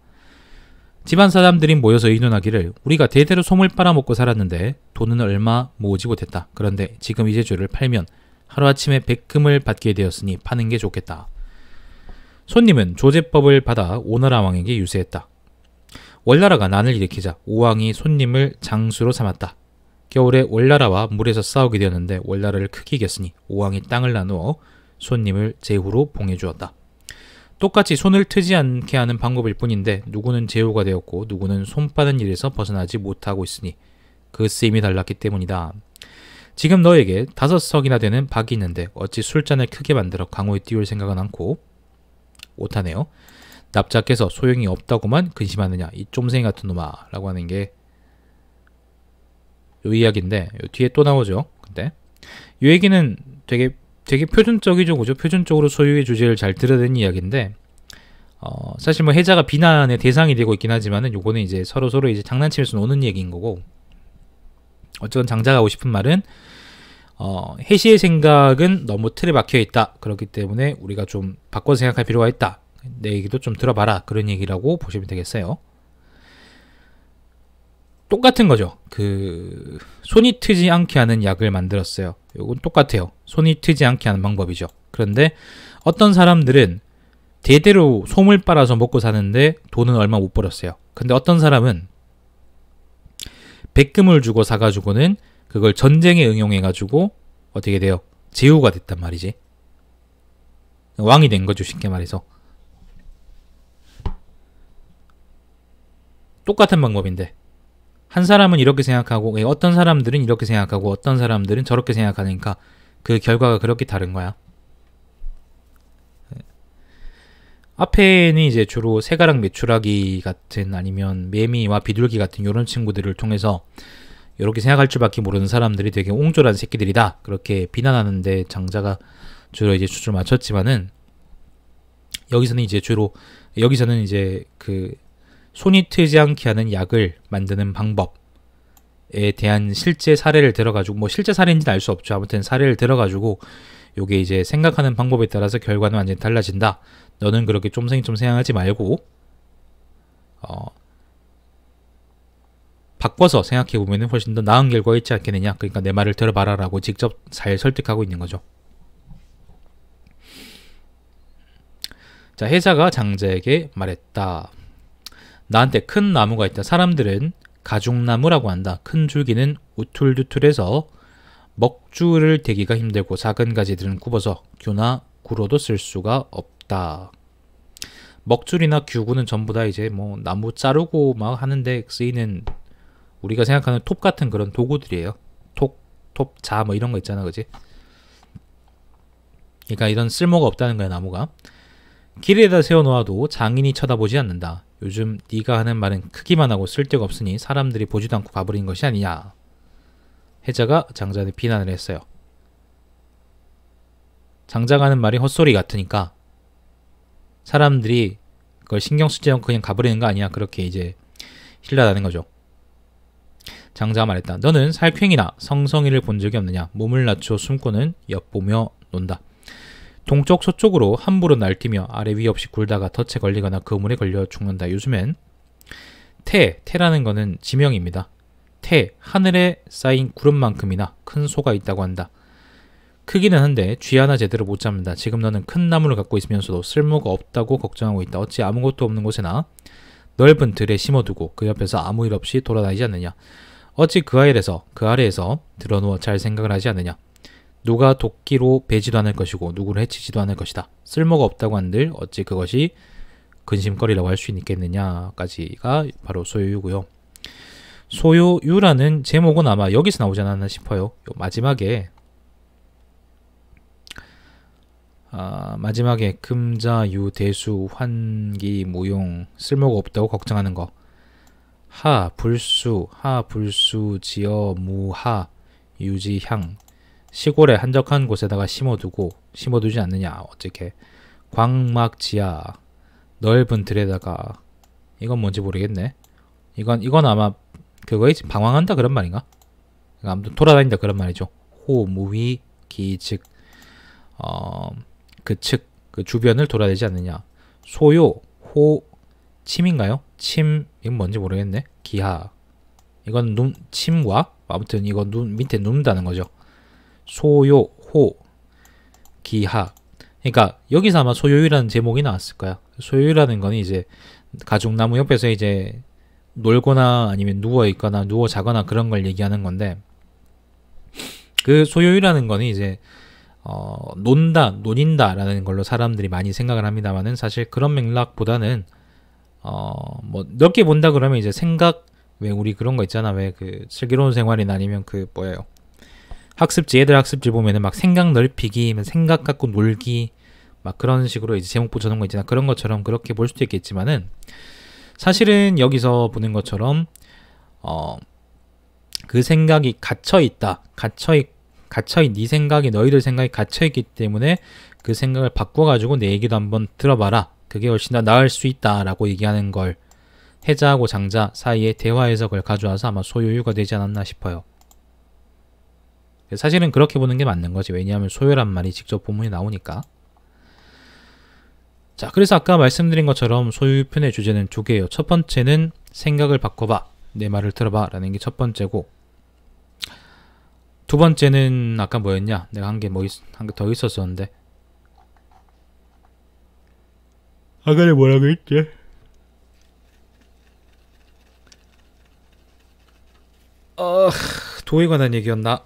집안 사람들이 모여서 의논하기를 우리가 대대로 솜을 빨아먹고 살았는데 돈은 얼마 모으지 못했다. 그런데 지금 이제 죄를 팔면 하루아침에 백금을 받게 되었으니 파는 게 좋겠다. 손님은 조제법을 받아 오나라 왕에게 유세했다. 월나라가 난을 일으키자 오왕이 손님을 장수로 삼았다. 겨울에 월나라와 물에서 싸우게 되었는데 월나라를 크게 이겼으니 오왕이 땅을 나누어 손님을 제후로 봉해 주었다. 똑같이 손을 트지 않게 하는 방법일 뿐인데 누구는 제후가 되었고 누구는 손빠는 일에서 벗어나지 못하고 있으니 그 쓰임이 달랐기 때문이다. 지금 너에게 다섯 석이나 되는 박이 있는데 어찌 술잔을 크게 만들어 강호에 띄울 생각은 않고 못하네요. 납작해서 소용이 없다고만 근심하느냐 이 쫌생이 같은 놈아라고 하는 게요 이야기인데 요 뒤에 또 나오죠. 근데 요 얘기는 되게 되게 표준적이죠, 그죠? 표준적으로 소유의 주제를 잘 들어낸 이야기인데 어, 사실 뭐 해자가 비난의 대상이 되고 있긴 하지만 요거는 이제 서로 서로 이제 장난치면서 노는 얘기인 거고 어쨌건 장자가 하고 싶은 말은 어, 해시의 생각은 너무 틀에 박혀 있다. 그렇기 때문에 우리가 좀 바꿔 생각할 필요가 있다. 내 얘기도 좀 들어봐라. 그런 얘기라고 보시면 되겠어요. 똑같은 거죠. 그 손이 트지 않게 하는 약을 만들었어요. 이건 똑같아요. 손이 트지 않게 하는 방법이죠. 그런데 어떤 사람들은 대대로 솜을 빨아서 먹고 사는데 돈은 얼마 못 벌었어요. 근데 어떤 사람은 백금을 주고 사가지고는 그걸 전쟁에 응용해가지고 어떻게 돼요? 제후가 됐단 말이지. 왕이 된 거죠, 쉽게 말해서. 똑같은 방법인데. 한 사람은 이렇게 생각하고, 예, 어떤 사람들은 이렇게 생각하고, 어떤 사람들은 저렇게 생각하니까 그 결과가 그렇게 다른 거야. 예. 앞에는 이제 주로 새가랑 메추라기 같은 아니면 매미와 비둘기 같은 이런 친구들을 통해서 이렇게 생각할 줄밖에 모르는 사람들이 되게 옹졸한 새끼들이다 그렇게 비난하는데 장자가 주로 이제 초출을 맞췄지만은 여기서는 이제 주로 여기서는 이제 그 손이 트지 않게 하는 약을 만드는 방법에 대한 실제 사례를 들어가지고 뭐 실제 사례인지는 알 수 없죠 아무튼 사례를 들어가지고 요게 이제 생각하는 방법에 따라서 결과는 완전히 달라진다 너는 그렇게 좀생좀 생각하지 말고 어 바꿔서 생각해 보면 훨씬 더 나은 결과 있지 않겠느냐. 그러니까 내 말을 들어봐라라고 직접 잘 설득하고 있는 거죠. 자, 회사가 장자에게 말했다. 나한테 큰 나무가 있다. 사람들은 가죽나무라고 한다. 큰 줄기는 우툴두툴해서 먹줄을 대기가 힘들고 작은 가지들은 굽어서 규나 구로도 쓸 수가 없다. 먹줄이나 규구는 전부 다 이제 뭐 나무 자르고 막 하는데 쓰이는 우리가 생각하는 톱 같은 그런 도구들이에요. 톱, 톱, 자 뭐 이런 거 있잖아, 그지? 그러니까 이런 쓸모가 없다는 거야, 나무가. 길에다 세워놓아도 장인이 쳐다보지 않는다. 요즘 네가 하는 말은 크기만 하고 쓸데가 없으니 사람들이 보지도 않고 가버린 것이 아니냐. 해자가 장자한테 비난을 했어요. 장자가 하는 말이 헛소리 같으니까 사람들이 그걸 신경 쓰지 않고 그냥 가버리는 거 아니야. 그렇게 이제 힐라다는 거죠. 장자 말했다. 너는 살쾡이나 성성이를 본 적이 없느냐? 몸을 낮추어 숨고는 엿보며 논다. 동쪽 서쪽으로 함부로 날뛰며 아래 위 없이 굴다가 덫에 걸리거나 그물에 걸려 죽는다. 요즘엔 태, 태라는 거는 지명입니다. 태, 하늘에 쌓인 구름만큼이나 큰 소가 있다고 한다. 크기는 한데 쥐 하나 제대로 못 잡는다. 지금 너는 큰 나무를 갖고 있으면서도 쓸모가 없다고 걱정하고 있다. 어찌 아무것도 없는 곳에나 넓은 들에 심어두고 그 옆에서 아무 일 없이 돌아다니지 않느냐. 어찌 그 아래에서 그 아래에서 드러누워 잘 생각을 하지 않느냐. 누가 도끼로 베지도 않을 것이고 누구를 해치지도 않을 것이다. 쓸모가 없다고 한들 어찌 그것이 근심거리라고 할 수 있겠느냐까지가 바로 소유유고요. 소유유라는 제목은 아마 여기서 나오지 않았나 싶어요. 마지막에 아, 마지막에 금자유 대수 환기 무용 쓸모가 없다고 걱정하는 거하 불수 하 불수 지어 무하 유지향 시골의 한적한 곳에다가 심어두고 심어두지 않느냐 어떻게 광막지하 넓은 들에다가 이건 뭔지 모르겠네 이건 이건 아마 그거에 방황한다 그런 말인가 아무튼 돌아다닌다 그런 말이죠 호 무위 기즉 어그측그 그 주변을 돌아다니지 않느냐 소요 호 침인가요 침 이건 뭔지 모르겠네. 기하. 이건 눈 침과 아무튼 이건눈 밑에 눕는다는 거죠. 소요, 호, 기하. 그러니까 여기서 아마 소요이라는 제목이 나왔을 거야. 소요이라는 건 이제 가죽나무 옆에서 이제 놀거나 아니면 누워 있거나 누워 자거나 그런 걸 얘기하는 건데 그 소요이라는 거는 이제 어, 논다, 논인다라는 걸로 사람들이 많이 생각을 합니다만은 사실 그런 맥락보다는 어뭐 넓게 본다 그러면 이제 생각 왜 우리 그런 거 있잖아 왜그 슬기로운 생활이나 아니면 그 뭐예요 학습지 애들 학습지 보면은 막 생각 넓히기 생각 갖고 놀기 막 그런 식으로 이제 제목 붙여놓은 거 있잖아 그런 것처럼 그렇게 볼 수도 있겠지만은 사실은 여기서 보는 것처럼 어 그 생각이 갇혀 있다 갇혀 있 갇혀 있네 생각이 너희들 생각이 갇혀 있기 때문에 그 생각을 바꿔 가지고 내 얘기도 한번 들어봐라 그게 훨씬 더 나을 수 있다라고 얘기하는 걸 해자하고 장자 사이의 대화 해석을 가져와서 아마 소유유가 되지 않았나 싶어요. 사실은 그렇게 보는 게 맞는 거지. 왜냐하면 소유란 말이 직접 본문에 나오니까. 자, 그래서 아까 말씀드린 것처럼 소유편의 주제는 두 개예요. 첫 번째는 생각을 바꿔봐. 내 말을 들어봐. 라는 게 첫 번째고. 두 번째는 아까 뭐였냐? 내가 한 게 뭐, 한게 더 있었었는데. 아까는 뭐라고 했지? 어, 도에 관한 얘기였나?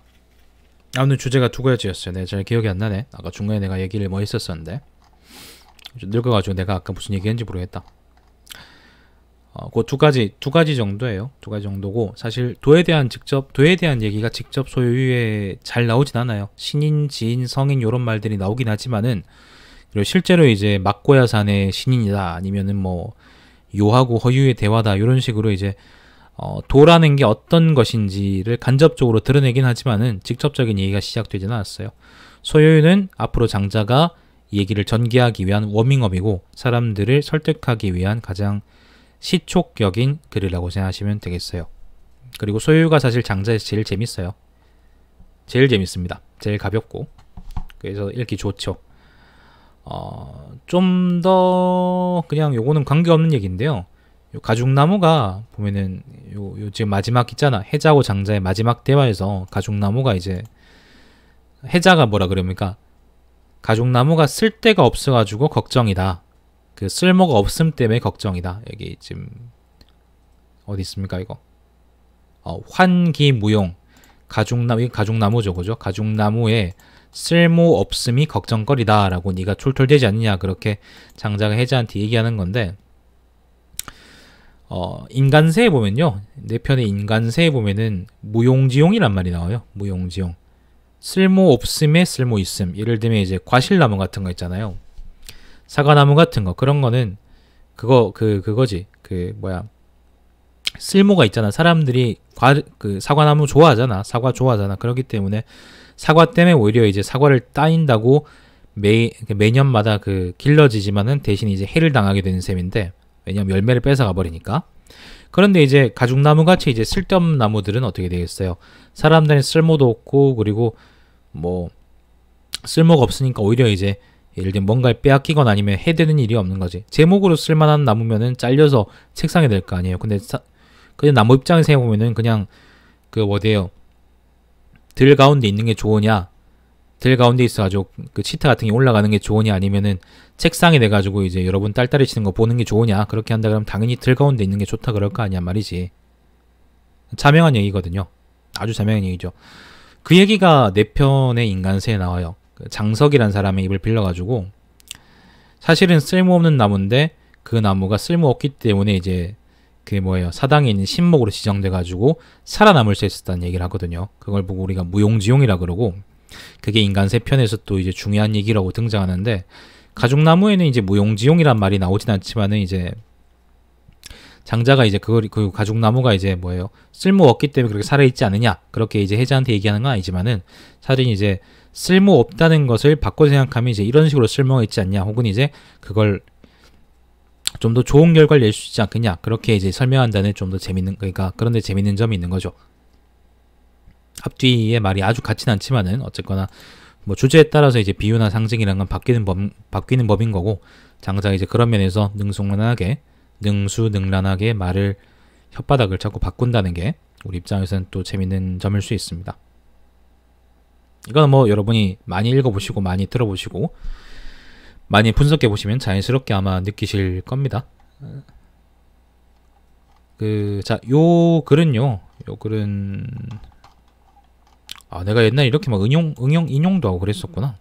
아무튼 주제가 두 가지였어요. 네, 잘 기억이 안 나네. 아까 중간에 내가 얘기를 뭐 했었었는데 늙어가지고 내가 아까 무슨 얘기했는지 모르겠다. 어, 그두 가지 두 가지 정도예요. 두 가지 정도고 사실 도에 대한 직접 도에 대한 얘기가 직접 소유에 잘 나오진 않아요. 신인, 지인, 성인 이런 말들이 나오긴 하지만은 그리고 실제로 이제 막고야산의 신인이다 아니면은 뭐 요하고 허유의 대화다 이런 식으로 이제 어, 도라는 게 어떤 것인지를 간접적으로 드러내긴 하지만은 직접적인 얘기가 시작되지는 않았어요. 소요유는 앞으로 장자가 얘기를 전개하기 위한 워밍업이고 사람들을 설득하기 위한 가장 시촉격인 글이라고 생각하시면 되겠어요. 그리고 소유가 사실 장자에서 제일 재밌어요. 제일 재밌습니다. 제일 가볍고 그래서 읽기 좋죠. 어, 좀더 그냥 요거는 관계없는 얘기인데요. 요 가죽나무가 보면은 요, 요 지금 마지막 있잖아. 해자고 장자의 마지막 대화에서 가죽나무가 이제 해자가 뭐라 그럽니까? 가죽나무가 쓸데가 없어가지고 걱정이다. 그 쓸모가 없음 때문에 걱정이다. 여기 지금 어디 있습니까 이거? 어, 환기무용 가죽나무 가죽나무죠, 그죠? 가죽나무에 쓸모 없음이 걱정거리다라고 니가쫄쫄되지 않느냐 그렇게 장자가 해자한테 얘기하는 건데 어, 인간세에 보면요 내 편의 인간세에 보면은 무용지용이란 말이 나와요 무용지용 쓸모 없음에 쓸모 있음 예를 들면 이제 과실나무 같은 거 있잖아요 사과나무 같은 거 그런 거는 그거 그 그거지 그 뭐야 쓸모가 있잖아 사람들이 과, 그 사과나무 좋아하잖아 사과 좋아하잖아 그렇기 때문에 사과 때문에 오히려 이제 사과를 따인다고 매, 매년마다 그 길러지지만은 대신 이제 해를 당하게 되는 셈인데 왜냐면 열매를 뺏어가 버리니까 그런데 이제 가죽나무 같이 이제 쓸데없는 나무들은 어떻게 되겠어요? 사람들의 쓸모도 없고 그리고 뭐 쓸모가 없으니까 오히려 이제 예를 들면 뭔가를 빼앗기거나 아니면 해되는 일이 없는 거지. 제목으로 쓸만한 나무면은 잘려서 책상에 될거 아니에요. 근데 사, 그냥 나무 입장에서 해보면은 그냥 그 뭐대요 들 가운데 있는 게 좋으냐 들 가운데 있어가지고 그 치타 같은 게 올라가는 게 좋으냐 아니면은 책상에 돼가지고 이제 여러분 딸딸이 치는 거 보는 게 좋으냐 그렇게 한다 그러면 당연히 들 가운데 있는 게 좋다 그럴 거 아니야 말이지 자명한 얘기거든요 아주 자명한 얘기죠 그 얘기가 내 편의 인간세에 나와요 그 장석이란 사람의 입을 빌려가지고 사실은 쓸모없는 나무인데 그 나무가 쓸모없기 때문에 이제 그게 뭐예요? 사당에 있는 신목으로 지정돼 가지고 살아남을 수 있었다는 얘기를 하거든요. 그걸 보고 우리가 무용지용이라 그러고 그게 인간 세편에서 또 이제 중요한 얘기라고 등장하는데 가죽나무에는 이제 무용지용이란 말이 나오진 않지만은 이제 장자가 이제 그걸 그 가죽나무가 이제 뭐예요? 쓸모 없기 때문에 그렇게 살아 있지 않느냐 그렇게 이제 해자한테 얘기하는 건 아니지만은 사실은 이제 쓸모 없다는 것을 바꿔 생각하면 이제 이런 식으로 쓸모가 있지 않냐 혹은 이제 그걸 좀더 좋은 결과를 낼 수 있지 않겠냐 그렇게 이제 설명한다는 좀 더 재밌는 그러니까 그런데 재밌는 점이 있는 거죠. 앞뒤의 말이 아주 같진 않지만은 어쨌거나 뭐 주제에 따라서 이제 비유나 상징이란 건 바뀌는 법 바뀌는 법인 거고 장자 이제 그런 면에서 능숙란하게 능수능란하게 말을 혓바닥을 자꾸 바꾼다는 게 우리 입장에서는 또 재밌는 점일 수 있습니다. 이건뭐 여러분이 많이 읽어보시고 많이 들어보시고 많이 분석해 보시면 자연스럽게 아마 느끼실 겁니다. 그, 자, 요 글은요, 요 글은, 아, 내가 옛날에 이렇게 막 응용, 응용, 인용도 하고 그랬었구나.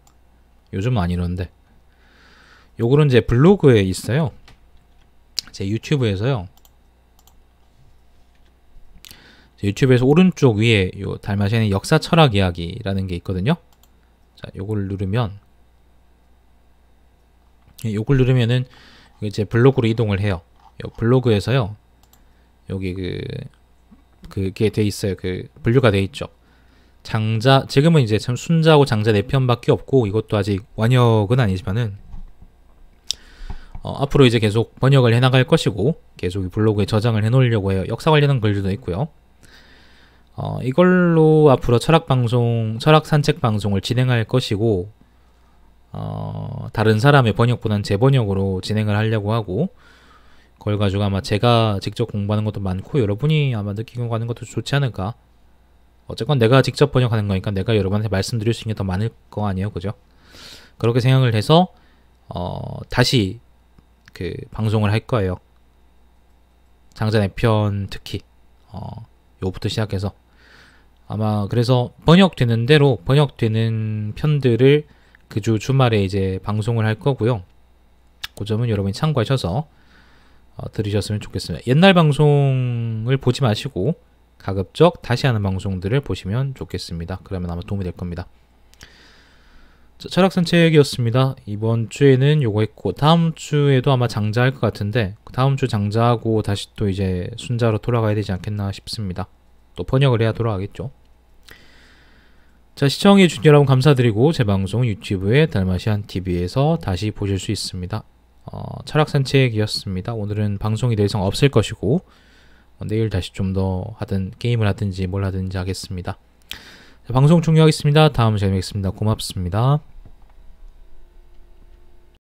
요즘은 안 이러는데. 요 글은 제 블로그에 있어요. 제 유튜브에서요. 제 유튜브에서 오른쪽 위에 요 달마시안의 역사 철학 이야기라는 게 있거든요. 자, 요걸 누르면 요걸 예, 누르면은 이제 블로그로 이동을 해요. 요 블로그에서요. 여기 그 그게 돼 있어요. 그 분류가 돼 있죠. 장자 지금은 이제 참 순자하고 장자 네 편밖에 없고 이것도 아직 완역은 아니지만은 어, 앞으로 이제 계속 번역을 해나갈 것이고 계속 블로그에 저장을 해놓으려고 해요. 역사 관련한 글들도 있고요. 어, 이걸로 앞으로 철학 방송, 철학 산책 방송을 진행할 것이고 어, 다른 사람의 번역보다는 제 번역으로 진행을 하려고 하고 그걸 가지고 아마 제가 직접 공부하는 것도 많고 여러분이 아마 느끼고 가는 것도 좋지 않을까 어쨌건 내가 직접 번역하는 거니까 내가 여러분한테 말씀드릴 수 있는 게 더 많을 거 아니에요 그죠 그렇게 생각을 해서 어, 다시 그 방송을 할 거예요 장자내 편 특히 어, 요부터 시작해서 아마 그래서 번역되는 대로 번역되는 편들을 그주 주말에 이제 방송을 할 거고요. 그 점은 여러분이 참고하셔서 어, 들으셨으면 좋겠습니다. 옛날 방송을 보지 마시고 가급적 다시 하는 방송들을 보시면 좋겠습니다. 그러면 아마 도움이 될 겁니다. 철학산책이었습니다. 이번 주에는 요거 했고 다음 주에도 아마 장자할 것 같은데 그 다음 주 장자하고 다시 또 이제 순자로 돌아가야 되지 않겠나 싶습니다. 또 번역을 해야 돌아가겠죠. 자 시청해 주신 여러분 감사드리고 제 방송 유튜브에 달마시안 TV에서 다시 보실 수 있습니다. 어, 철학 산책이었습니다. 오늘은 방송이 더 이상 없을 것이고 어, 내일 다시 좀 더 하든 게임을 하든지 뭘 하든지 하겠습니다. 자, 방송 종료하겠습니다. 다음 시간에 뵙겠습니다. 고맙습니다.